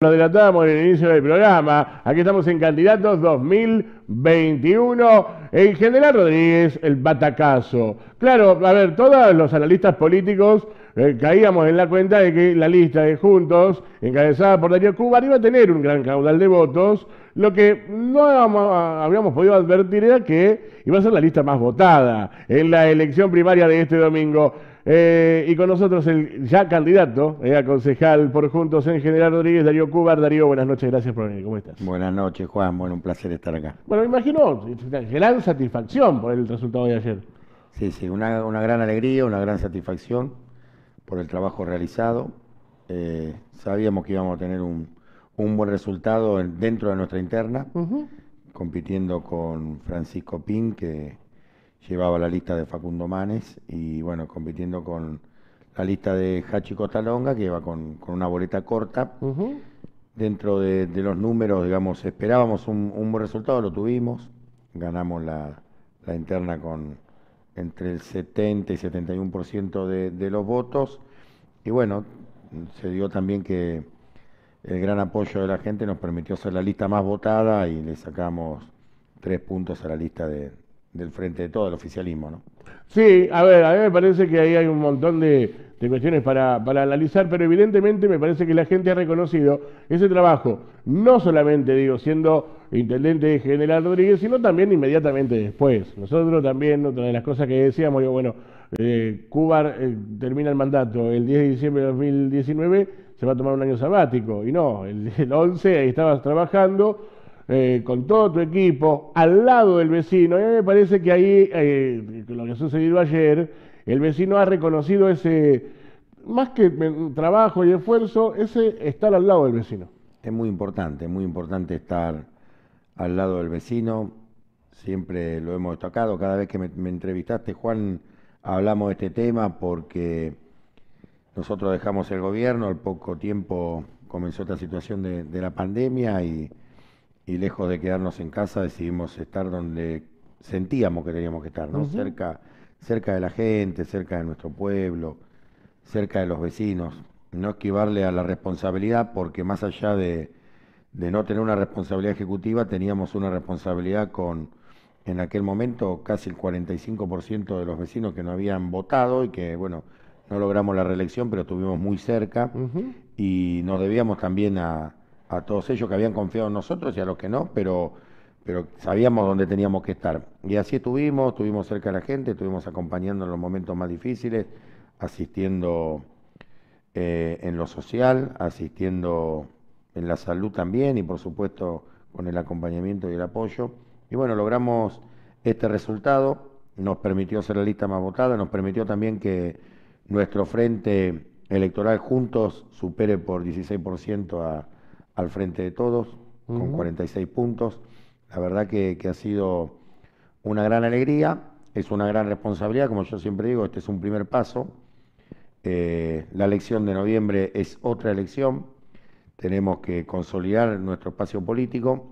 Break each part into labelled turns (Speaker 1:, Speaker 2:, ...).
Speaker 1: Lo delatábamos en el inicio del programa. Aquí estamos en Candidatos 2021. El general Rodríguez, el batacazo. Claro, a ver, todos los analistas políticos eh, caíamos en la cuenta de que la lista de Juntos, encabezada por Darío Cuba, iba a tener un gran caudal de votos. Lo que no ah, habíamos podido advertir era que iba a ser la lista más votada en la elección primaria de este domingo. Eh, y con nosotros el ya candidato eh, a concejal por Juntos en General Rodríguez, Darío Cubar. Darío, buenas noches, gracias por venir. ¿Cómo estás?
Speaker 2: Buenas noches, Juan. Bueno, un placer estar acá.
Speaker 1: Bueno, me imagino
Speaker 2: gran satisfacción por el resultado de ayer. Sí, sí, una, gran alegría, una gran satisfacción por el trabajo realizado. Eh, sabíamos que íbamos a tener un, buen resultado dentro de nuestra interna, compitiendo con Francisco Pin, que llevaba la lista de Facundo Manes y bueno, compitiendo con la lista de Hachi Cotalonga, que iba con, una boleta corta. Dentro de, los números, digamos, esperábamos un, buen resultado, lo tuvimos. Ganamos la, interna con entre el 70 y 71% de, de los votos. Y bueno, se dio también que el gran apoyo de la gente nos permitió ser la lista más votada y le sacamos tres puntos a la lista de, del frente de todo el oficialismo, ¿no? Sí, a ver, a mí me parece que ahí hay un
Speaker 1: montón de, cuestiones para, para, analizar, pero evidentemente me parece que la gente ha reconocido ese trabajo, no solamente, digo, siendo intendente general Rodríguez, sino también inmediatamente después. Nosotros también, otra de las cosas que decíamos, digo, bueno, eh, Cuba eh, termina el mandato el 10 de diciembre de 2019, se va a tomar un año sabático, y no, el, el 11 ahí estabas trabajando eh, con todo tu equipo, al lado del vecino. a mí me parece que ahí, eh, lo que sucedió ayer, el vecino ha reconocido
Speaker 2: ese, más que trabajo y esfuerzo, ese estar al lado del vecino. Es muy importante, muy importante estar al lado del vecino. Siempre lo hemos destacado. Cada vez que me, entrevistaste, Juan, hablamos de este tema porque nosotros dejamos el gobierno, al poco tiempo comenzó esta situación de la pandemia y y lejos de quedarnos en casa decidimos estar donde sentíamos que teníamos que estar, ¿no? Cerca cerca de la gente, cerca de nuestro pueblo, cerca de los vecinos, no esquivarle a la responsabilidad porque más allá de, no tener una responsabilidad ejecutiva, teníamos una responsabilidad con en aquel momento casi el 45% de los vecinos que no habían votado y que, bueno, no logramos la reelección, pero estuvimos muy cerca y nos debíamos también a, a todos ellos que habían confiado en nosotros y a los que no, pero, pero sabíamos dónde teníamos que estar. Y así estuvimos, estuvimos cerca de la gente, estuvimos acompañando en los momentos más difíciles, asistiendo eh, en lo social, asistiendo en la salud también y por supuesto con el acompañamiento y el apoyo. Y bueno, logramos este resultado, nos permitió ser la lista más votada, nos permitió también que nuestro frente electoral juntos supere por 16% a al frente de todos, con 46 puntos. La verdad que, ha sido una gran alegría, es una gran responsabilidad, como yo siempre digo, este es un primer paso. Eh, la elección de noviembre es otra elección, tenemos que consolidar nuestro espacio político,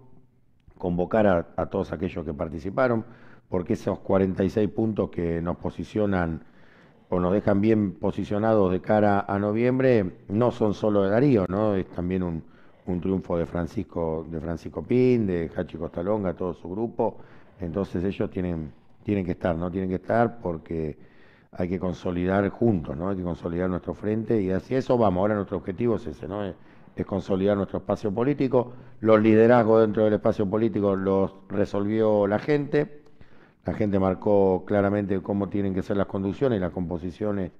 Speaker 2: convocar a, a todos aquellos que participaron, porque esos 46 puntos que nos posicionan o nos dejan bien posicionados de cara a noviembre no son solo de Darío, ¿no? es también un, un triunfo de Francisco, de Francisco Pin, de Hachi Costalonga, todo su grupo. Entonces ellos tienen, tienen que estar, ¿no? Tienen que estar porque hay que consolidar juntos, ¿no? Hay que consolidar nuestro frente y hacia eso vamos. Ahora nuestro objetivo es ese, ¿no? Es, es consolidar nuestro espacio político. Los liderazgos dentro del espacio político los resolvió la gente. La gente marcó claramente cómo tienen que ser las conducciones y las composiciones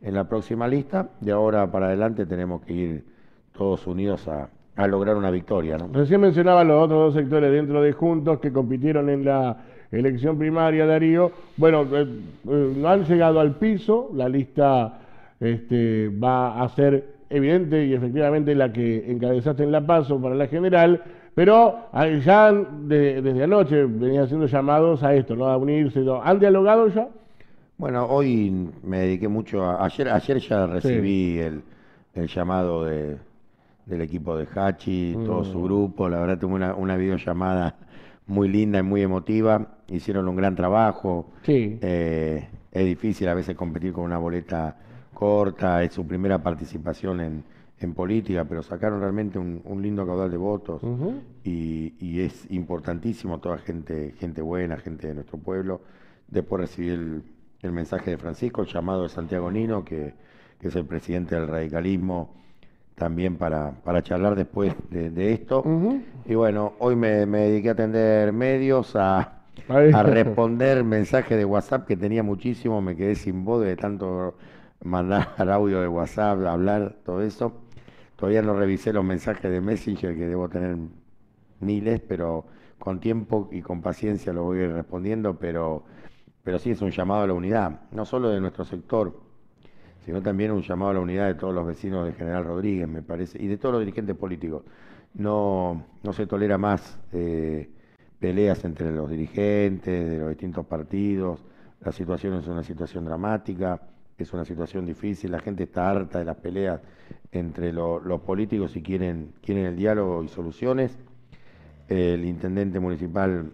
Speaker 2: en la próxima lista. De ahora para adelante tenemos que ir todos unidos a, a lograr una victoria. ¿no?
Speaker 1: Recién mencionaba los otros dos sectores dentro de Juntos que compitieron en la elección primaria, Darío. Bueno, eh, eh, no han llegado al piso, la lista este, va a ser evidente y efectivamente la que encabezaste en La Paso para la general, pero ah, ya desde anoche venían haciendo llamados a esto, ¿no? a unirse. ¿Han dialogado ya?
Speaker 2: Bueno, hoy me dediqué mucho a... Ayer, ya recibí el llamado de del equipo de Hachi, todo su mm. grupo. La verdad, tuvo una, videollamada muy linda y muy emotiva. Hicieron un gran trabajo. Sí. Eh, es difícil a veces competir con una boleta corta, es su primera participación en, política, pero sacaron realmente un, lindo caudal de votos y, es importantísimo toda gente, gente buena, gente de nuestro pueblo. Después recibí el, mensaje de Francisco, el llamado de Santiago Nino, que es el presidente del radicalismo también para, para charlar después de, esto. Y bueno, hoy me, dediqué a atender medios, a,
Speaker 1: a responder
Speaker 2: mensajes de WhatsApp que tenía muchísimo, me quedé sin voz de tanto mandar audio de WhatsApp, hablar, todo eso. Todavía no revisé los mensajes de Messenger, que debo tener miles, pero con tiempo y con paciencia lo voy a ir respondiendo, pero, pero sí es un llamado a la unidad, no solo de nuestro sector, sino también un llamado a la unidad de todos los vecinos de General Rodríguez, me parece, y de todos los dirigentes políticos. No, no se tolera más eh, peleas entre los dirigentes de los distintos partidos, la situación es una situación dramática, es una situación difícil, la gente está harta de las peleas entre los políticos y quieren, quieren el diálogo y soluciones. El intendente municipal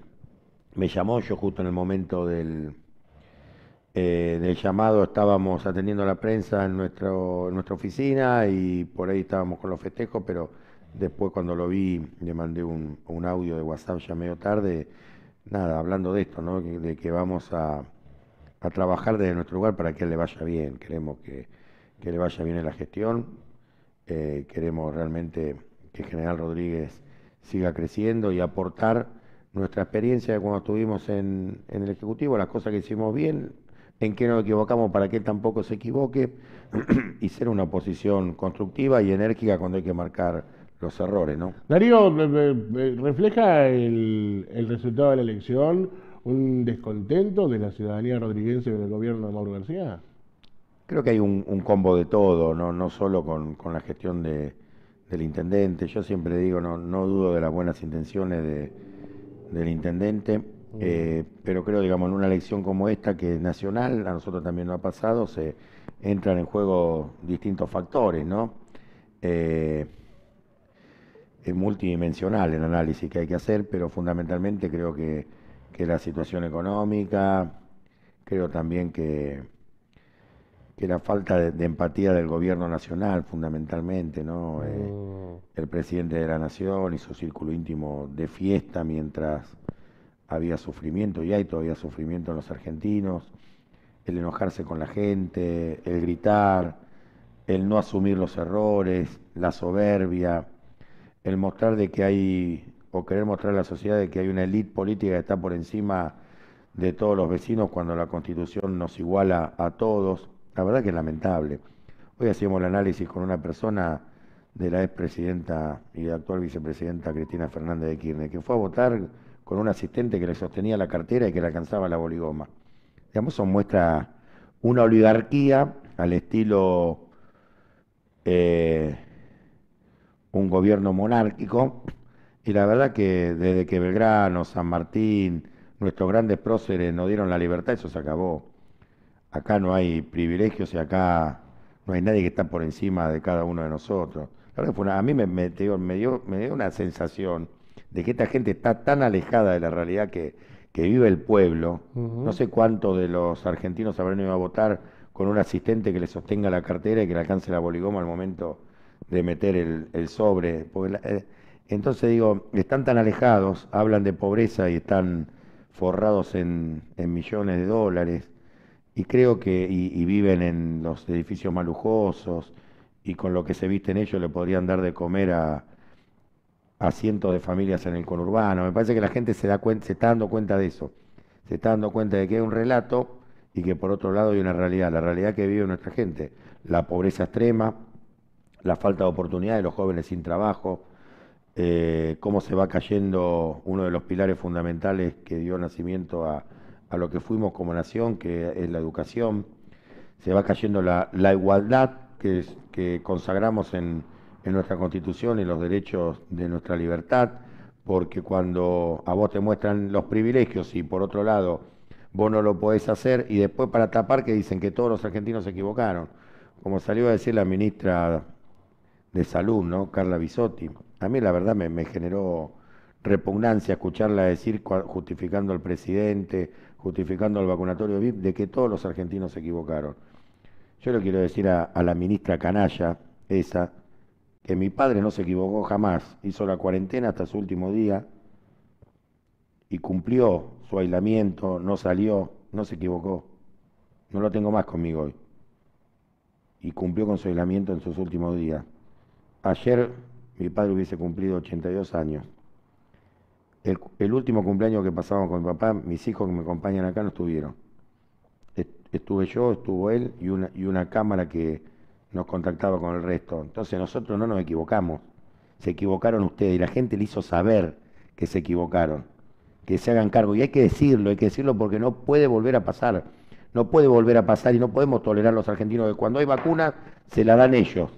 Speaker 2: me llamó, yo justo en el momento del eh, del llamado estábamos atendiendo a la prensa en, nuestro, en nuestra oficina y por ahí estábamos con los festejos, pero después cuando lo vi le mandé un, audio de WhatsApp ya medio tarde, nada, hablando de esto, ¿no? de que vamos a, trabajar desde nuestro lugar para que le vaya bien, queremos que, que le vaya bien en la gestión, eh, queremos realmente que General Rodríguez siga creciendo y aportar nuestra experiencia de cuando estuvimos en, en el Ejecutivo, las cosas que hicimos bien, en qué nos equivocamos para que él tampoco se equivoque y ser una oposición constructiva y enérgica cuando hay que marcar los errores, ¿no?
Speaker 1: Darío, ¿refleja el, resultado de la elección un descontento de la ciudadanía rodriguense del gobierno de Mauro García?
Speaker 2: Creo que hay un, combo de todo, no, solo con, la gestión del intendente. Yo siempre digo, no, dudo de las buenas intenciones del intendente eh, pero creo, digamos, en una elección como esta, que es nacional, a nosotros también nos ha pasado, se entran en juego distintos factores, ¿no? Eh, es multidimensional el análisis que hay que hacer, pero fundamentalmente creo que, la situación económica, creo también que, que la falta de, empatía del gobierno nacional, fundamentalmente, ¿no? Eh, mm. el presidente de la nación y su círculo íntimo de fiesta mientras había sufrimiento y hay todavía sufrimiento en los argentinos, el enojarse con la gente, el gritar, el no asumir los errores, la soberbia, el mostrar de que hay, o querer mostrar a la sociedad de que hay una élite política que está por encima de todos los vecinos cuando la constitución nos iguala a todos. La verdad que es lamentable. Hoy hacíamos el análisis con una persona de la expresidenta y actual vicepresidenta Cristina Fernández de Kirchner, que fue a votar con un asistente que le sostenía la cartera y que le alcanzaba la boligoma. Digamos, son muestra una oligarquía al estilo eh, un gobierno monárquico. Y la verdad que desde que Belgrano, San Martín, nuestros grandes próceres nos dieron la libertad, eso se acabó. Acá no hay privilegios y acá no hay nadie que está por encima de cada uno de nosotros. a mí me, me dio una sensación de que esta gente está tan alejada de la realidad que, vive el pueblo. No sé cuántos de los argentinos habrán ido a votar con un asistente que le sostenga la cartera y que le alcance la boligoma al momento de meter el, sobre. Eh, entonces digo, están tan alejados, hablan de pobreza y están forrados en, millones de dólares y creo que y, viven en los edificios malujosos y con lo que se visten ellos le podrían dar de comer a, a cientos de familias en el conurbano. Me parece que la gente se, da cuenta, se está dando cuenta de eso. Se está dando cuenta de que hay un relato y que por otro lado hay una realidad, la realidad que vive nuestra gente. La pobreza extrema, la falta de oportunidad de los jóvenes sin trabajo, eh, cómo se va cayendo uno de los pilares fundamentales que dio nacimiento a, lo que fuimos como nación, que es la educación. Se va cayendo la, igualdad que consagramos en, en nuestra constitución y los derechos de nuestra libertad, porque cuando a vos te muestran los privilegios y por otro lado vos no lo podés hacer y después para tapar que dicen que todos los argentinos se equivocaron, como salió a decir la ministra de Salud, ¿no? Carla Bisotti. A mí la verdad me, generó repugnancia escucharla decir justificando al presidente, justificando al vacunatorio VIP, de que todos los argentinos se equivocaron. Yo le quiero decir a la ministra canalla, esa, que mi padre no se equivocó jamás, hizo la cuarentena hasta su último día y cumplió su aislamiento, no salió, no se equivocó. No lo tengo más conmigo hoy. Y cumplió con su aislamiento en sus últimos días. Ayer mi padre hubiese cumplido 82 años. El, último cumpleaños que pasamos con mi papá, mis hijos que me acompañan acá no estuvieron. Estuve yo, estuvo él y una cámara que, nos contactaba con el resto. Entonces nosotros no nos equivocamos, se equivocaron ustedes y la gente le hizo saber que se equivocaron, que se hagan cargo. Y hay que decirlo, hay que decirlo porque no puede volver a pasar, no puede volver a pasar y no podemos tolerar los argentinos que cuando hay vacunas se la dan ellos,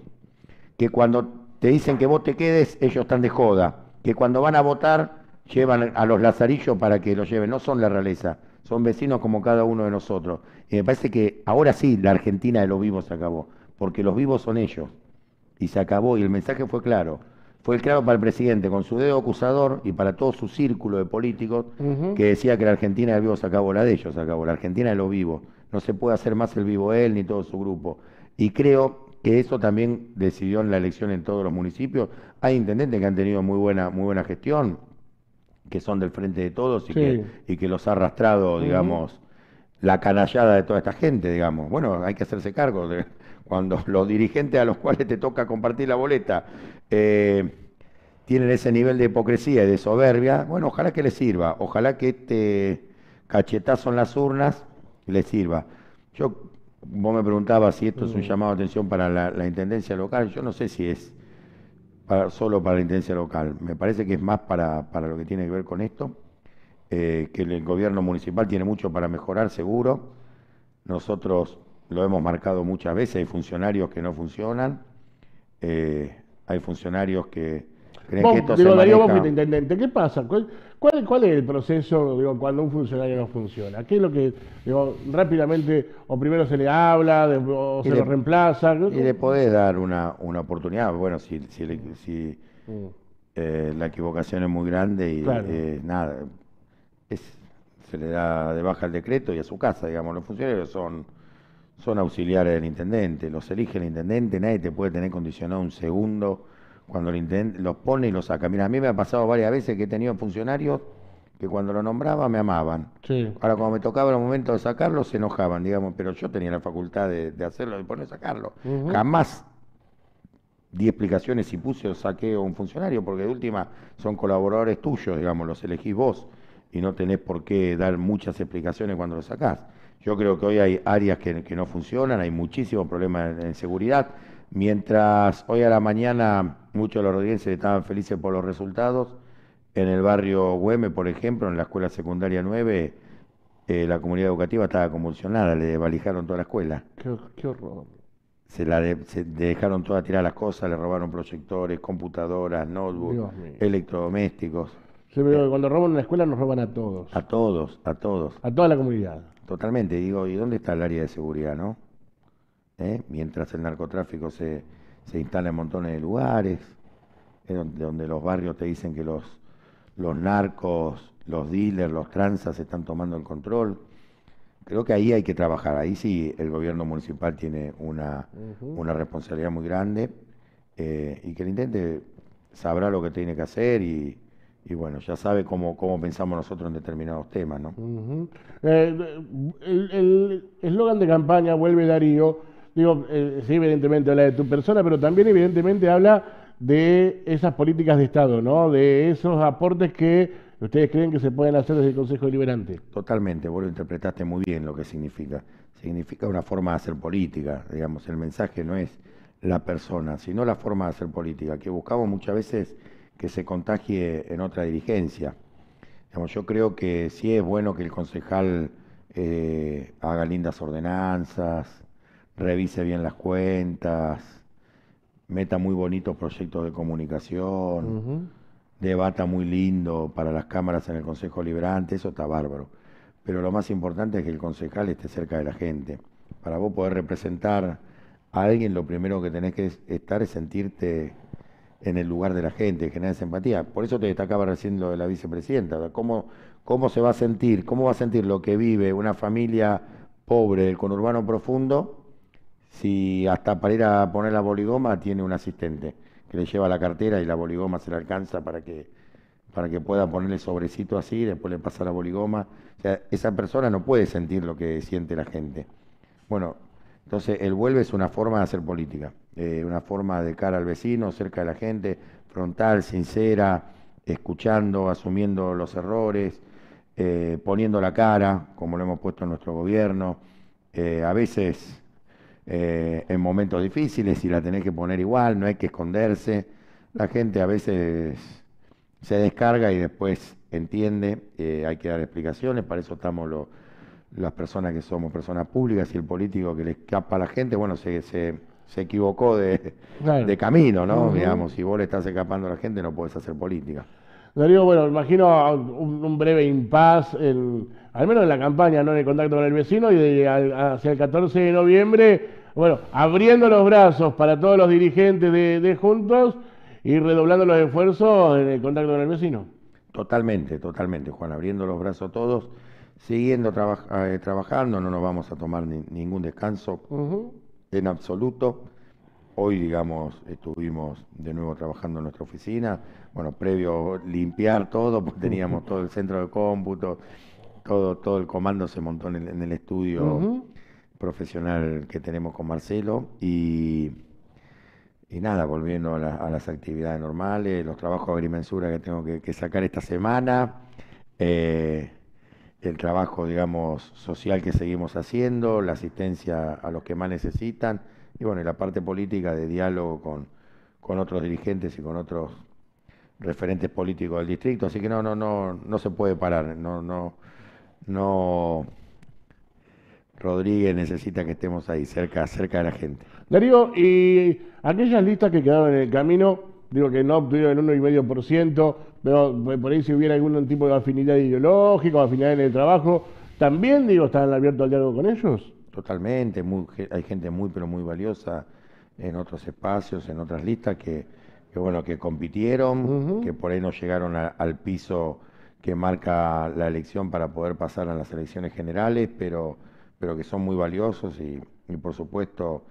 Speaker 2: que cuando te dicen que vos te quedes, ellos están de joda, que cuando van a votar llevan a los lazarillos para que los lleven, no son la realeza son vecinos como cada uno de nosotros. Y me parece que ahora sí la Argentina de los vivos se acabó porque los vivos son ellos. Y se acabó, y el mensaje fue claro. Fue claro para el presidente, con su dedo acusador y para todo su círculo de políticos, que decía que la Argentina del vivo se acabó, la de ellos se acabó, la Argentina de los vivos. No se puede hacer más el vivo él ni todo su grupo. Y creo que eso también decidió en la elección en todos los municipios. Hay intendentes que han tenido muy buena, muy buena gestión, que son del frente de todos y, que, los ha arrastrado, digamos, la canallada de toda esta gente, digamos. Bueno, hay que hacerse cargo. De, cuando los dirigentes a los cuales te toca compartir la boleta eh, tienen ese nivel de hipocresía y de soberbia, bueno, ojalá que les sirva, ojalá que este cachetazo en las urnas les sirva. Yo, vos me preguntabas si esto es un mm. llamado de atención para la, Intendencia local, yo no sé si es solo para la Intendencia local, me parece que es más para, para lo que tiene que ver con esto, eh, que el gobierno municipal tiene mucho para mejorar, seguro. Nosotros lo hemos marcado muchas veces, hay funcionarios que no funcionan, eh, hay funcionarios que creen que esto se Darío, maneja... vos
Speaker 1: intendente, ¿qué pasa? ¿Cuál, cuál, es el proceso digo, cuando un funcionario no funciona? ¿Qué es lo que digo, rápidamente o primero se le habla o se le, lo
Speaker 2: reemplaza? Y le podés dar una, una oportunidad, bueno, si, si, si mm. eh, la equivocación es muy grande y eh, nada, es, se le da de baja el decreto y a su casa, digamos, los funcionarios son son auxiliares del intendente, los elige el intendente, nadie te puede tener condicionado un segundo cuando el intendente los pone y los saca. Mira, a mí me ha pasado varias veces que he tenido funcionarios que cuando lo nombraba me amaban. Ahora, cuando me tocaba el momento de sacarlos, se enojaban, digamos, pero yo tenía la facultad de, hacerlo, de poner sacarlo. Jamás di explicaciones si puse o saqué a un funcionario, porque de última son colaboradores tuyos, digamos, los elegís vos y no tenés por qué dar muchas explicaciones cuando los sacás. Yo creo que hoy hay áreas que, no funcionan, hay muchísimos problemas en, seguridad. Mientras hoy a la mañana muchos de los rodriguenses estaban felices por los resultados, en el barrio Güeme, por ejemplo, en la escuela secundaria 9, eh, la comunidad educativa estaba convulsionada, le desvalijaron toda la escuela.
Speaker 1: Qué, horror.
Speaker 2: Se, la dejaron todas tirar las cosas, le robaron proyectores, computadoras, notebooks, electrodomésticos. Sí, pero cuando roban una escuela nos roban a todos. A todos, a todos. A toda la comunidad. Totalmente, digo, ¿y dónde está el área de seguridad, no? ¿Eh? Mientras el narcotráfico se, se, instala en montones de lugares, donde, los barrios te dicen que los, los narcos, los dealers, los transas están tomando el control. Creo que ahí hay que trabajar, ahí sí el gobierno municipal tiene una, una responsabilidad muy grande eh, y que el intente sabrá lo que tiene que hacer y, y bueno, ya sabe cómo, cómo pensamos nosotros en determinados temas, ¿no?
Speaker 1: Eh, el eslogan de campaña, vuelve Darío, digo, eh, sí, evidentemente habla de tu persona, pero también evidentemente habla de esas políticas de Estado,
Speaker 2: ¿no? De esos aportes que ustedes creen que se pueden hacer desde el Consejo Deliberante. Totalmente, vos lo interpretaste muy bien lo que significa. Significa una forma de hacer política, digamos, el mensaje no es la persona, sino la forma de hacer política, que buscamos muchas veces que se contagie en otra dirigencia. yo creo que sí es bueno que el concejal eh, haga lindas ordenanzas, revise bien las cuentas, meta muy bonitos proyectos de comunicación, debata muy lindo para las cámaras en el Consejo Liberante, eso está bárbaro. Pero lo más importante es que el concejal esté cerca de la gente. Para vos poder representar a alguien, lo primero que tenés que estar es sentirte en el lugar de la gente, generar esa empatía. Por eso te destacaba recién lo de la vicepresidenta, cómo, cómo se va a sentir, cómo va a sentir lo que vive una familia pobre del conurbano profundo si hasta para ir a poner la boligoma tiene un asistente que le lleva la cartera y la boligoma se le alcanza para que, para que pueda ponerle sobrecito así, después le pasa la boligoma. O sea, esa persona no puede sentir lo que siente la gente. Bueno, entonces, el vuelve es una forma de hacer política, eh, una forma de cara al vecino, cerca de la gente, frontal, sincera, escuchando, asumiendo los errores, eh, poniendo la cara, como lo hemos puesto en nuestro gobierno, eh, a veces en momentos difíciles y la tenés que poner igual, no hay que esconderse. La gente a veces se descarga y después entiende, hay que dar explicaciones, para eso estamos los las personas que somos personas públicas y el político que le escapa a la gente, bueno, se, se, se equivocó de, camino, ¿no? Digamos, si vos le estás escapando a la gente, no puedes hacer política.
Speaker 1: Darío, bueno, imagino un, breve impas, al menos en la campaña, ¿no? En el contacto con el vecino y hacia el 14 de noviembre, bueno, abriendo los brazos para todos los dirigentes de Juntos y redoblando los esfuerzos
Speaker 2: en el contacto con el vecino. Totalmente, totalmente, Juan, abriendo los brazos todos siguiendo eh, trabajando, no nos vamos a tomar ningún descanso en absoluto. Hoy, digamos, estuvimos de nuevo trabajando en nuestra oficina. Bueno, previo limpiar todo, pues teníamos todo el centro de cómputo, todo, todo el comando se montó en el, estudio profesional que tenemos con Marcelo. Y, y nada, volviendo a, las actividades normales, los trabajos de agrimensura que tengo que, sacar esta semana. Eh, el trabajo, digamos, social que seguimos haciendo, la asistencia a los que más necesitan, y bueno, y la parte política de diálogo con, otros dirigentes y con otros referentes políticos del distrito. Así que no, no, no, no se puede parar, no, no, no. Rodríguez necesita que estemos ahí, cerca, cerca de la gente.
Speaker 1: Darío, y aquellas listas que quedaron en el camino, digo que no obtuvieron el 1,5%, pero por ahí si hubiera algún tipo de afinidad ideológica o afinidad en el trabajo,
Speaker 2: también, digo, están
Speaker 1: abiertos al diálogo con ellos.
Speaker 2: Totalmente, hay gente muy, pero muy valiosa en otros espacios, en otras listas que, bueno, que compitieron, que por ahí no llegaron al piso que marca la elección para poder pasar a las elecciones generales, pero, pero que son muy valiosos y por supuesto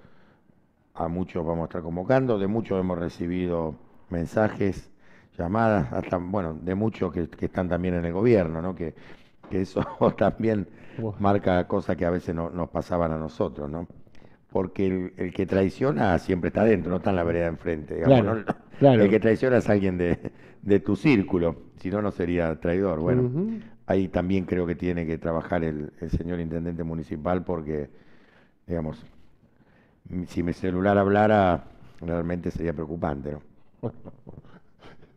Speaker 2: a muchos vamos a estar convocando, de muchos hemos recibido mensajes, llamadas, hasta, bueno, de muchos que, están también en el gobierno, ¿no? Que, eso también marca cosas que a veces no, nos pasaban a nosotros, ¿no? Porque el, que traiciona siempre está dentro, no está en la vereda enfrente. Digamos, El que traiciona es alguien de, tu círculo, si no, no sería traidor. Bueno, ahí también creo que tiene que trabajar el señor intendente municipal porque, digamos, si mi celular hablara, realmente sería preocupante, ¿no?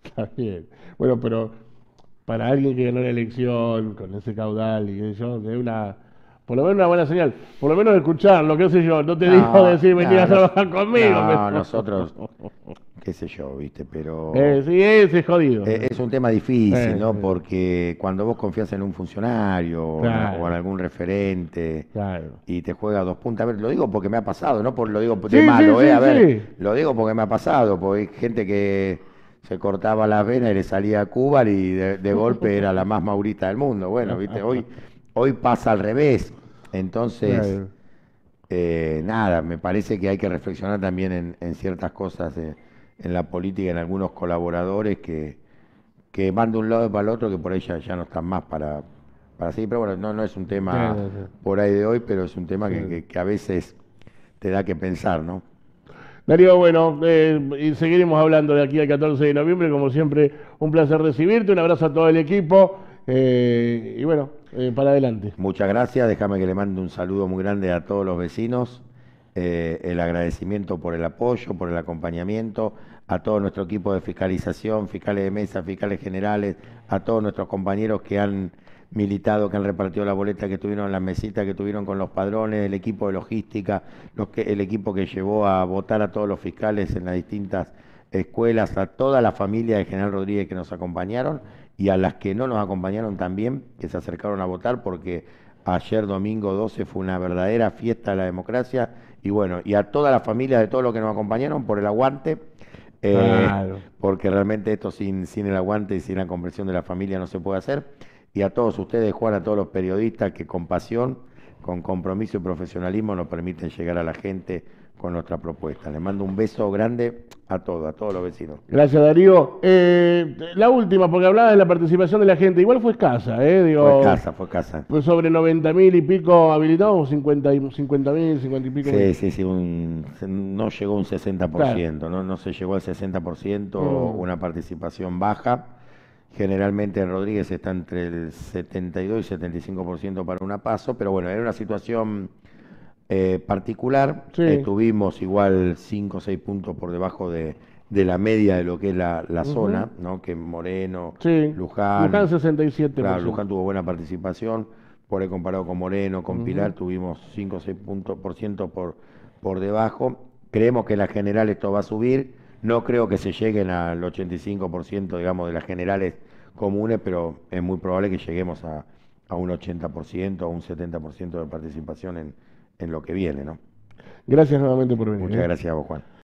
Speaker 1: Está bien. Bueno, pero para alguien que ganó la elección con ese caudal y eso, de una. Por lo menos una buena señal. Por lo menos escuchar lo que sé yo. No te digo dijo decir, venía a trabajar conmigo. No, nosotros
Speaker 2: ese yo, ¿viste? Pero. Eh, sí, ese es jodido. Eh, es un tema difícil, eh, ¿no? Porque cuando vos confías en un funcionario o en algún referente y te juega dos puntas, a ver, lo digo porque me ha pasado, no por lo digo de malo, A ver, lo digo porque me ha pasado, porque hay gente que se cortaba las venas y le salía a Cuba y de, golpe era la más maurita del mundo. Bueno, viste, hoy, hoy pasa al revés. Entonces, eh, nada, me parece que hay que reflexionar también en, ciertas cosas en la política en algunos colaboradores que, que van de un lado para el otro que por ahí ya, no están más para, para Pero bueno, no, no es un tema por ahí de hoy, pero es un tema que, a veces te da que pensar, ¿no?
Speaker 1: Darío, bueno, eh, y seguiremos hablando de aquí al 14 de noviembre, como siempre,
Speaker 2: un placer recibirte, un abrazo a todo el equipo eh, y bueno, eh, para adelante. Muchas gracias, déjame que le mande un saludo muy grande a todos los vecinos eh, el agradecimiento por el apoyo, por el acompañamiento, a todo nuestro equipo de fiscalización, fiscales de mesa, fiscales generales, a todos nuestros compañeros que han militado, que han repartido la boleta, que tuvieron en las mesitas, que tuvieron con los padrones, el equipo de logística, los que, el equipo que llevó a votar a todos los fiscales en las distintas escuelas, a toda la familia de General Rodríguez que nos acompañaron y a las que no nos acompañaron también, que se acercaron a votar porque Ayer domingo 12 fue una verdadera fiesta de la democracia y bueno, y a toda la familia de todos los que nos acompañaron por el aguante.
Speaker 1: Eh,
Speaker 2: porque realmente esto sin, sin el aguante y sin la comprensión de la familia no se puede hacer. Y a todos ustedes, Juan, a todos los periodistas que con pasión, con compromiso y profesionalismo nos permiten llegar a la gente con nuestra propuesta. Le mando un beso grande a todos, a todos los vecinos.
Speaker 1: Gracias, Darío. Eh, la última, porque hablaba de la participación de la gente. Igual fue escasa, ¿eh? Digo, fue escasa, fue escasa. Fue sobre 90 mil y pico habilitados, 50 mil, 50, y pico. Sí, sí,
Speaker 2: sí, no llegó un 60%, ¿no? no se llegó al 60%, mm. una participación baja. Generalmente en Rodríguez está entre el 72 y 75% para una paso, pero bueno, era una situación eh, particular. Eh, tuvimos igual 5 o 6 puntos por debajo de, la media de lo que es la, zona, ¿no? que Moreno, sí. Luján. Luján 67. Claro, Luján tuvo buena participación, por ahí comparado con Moreno, con Pilar, tuvimos 5 o 6 puntos por ciento por, debajo. Creemos que en la general esto va a subir, no creo que se lleguen al 85% digamos de las generales comunes, pero es muy probable que lleguemos a, a un 80%, a un 70% de participación en, en lo que viene, ¿no?
Speaker 1: Gracias nuevamente por venir. Muchas ¿eh?
Speaker 2: gracias vos, Juan.